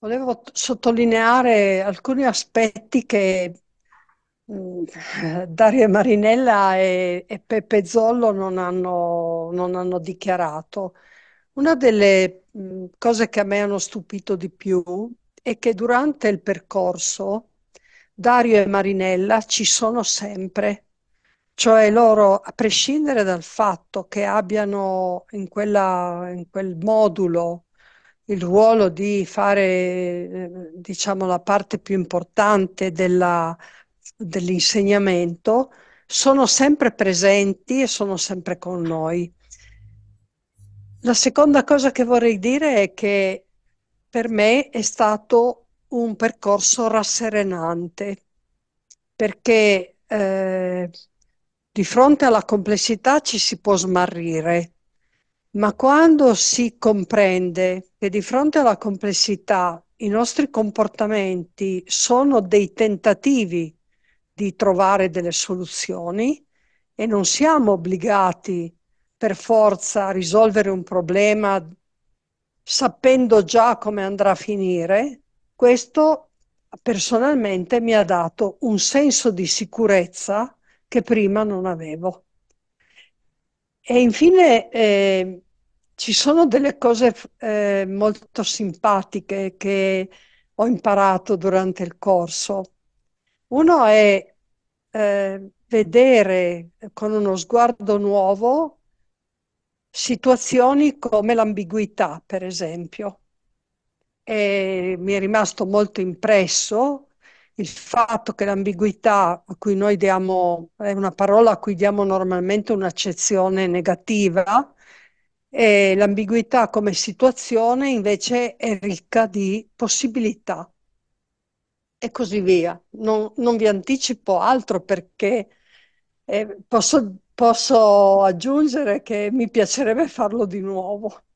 Volevo sottolineare alcuni aspetti che mh, mm, Daria Marinella e, e Peppe Zollo non hanno, non hanno dichiarato. Una delle mm, cose che a me hanno stupito di più è che durante il percorso Dario e Marinella ci sono sempre, cioè loro, a prescindere dal fatto che abbiano in, quella, in quel modulo il ruolo di fare eh, diciamo, la parte più importante della, dell'insegnamento sono sempre presenti e sono sempre con noi. La seconda cosa che vorrei dire è che per me è stato un percorso rasserenante perché eh, di fronte alla complessità ci si può smarrire ma quando si comprende che di fronte alla complessità i nostri comportamenti sono dei tentativi di trovare delle soluzioni e non siamo obbligati per forza a risolvere un problema sapendo già come andrà a finire, questo personalmente mi ha dato un senso di sicurezza che prima non avevo. E infine eh, ci sono delle cose eh, molto simpatiche che ho imparato durante il corso. Uno è eh, vedere con uno sguardo nuovo situazioni come l'ambiguità, per esempio. E mi è rimasto molto impresso il fatto che l'ambiguità a cui noi diamo, è una parola a cui diamo normalmente un'accezione negativa, e l'ambiguità come situazione invece è ricca di possibilità e così via. Non, non vi anticipo altro perché eh, posso, posso aggiungere che mi piacerebbe farlo di nuovo.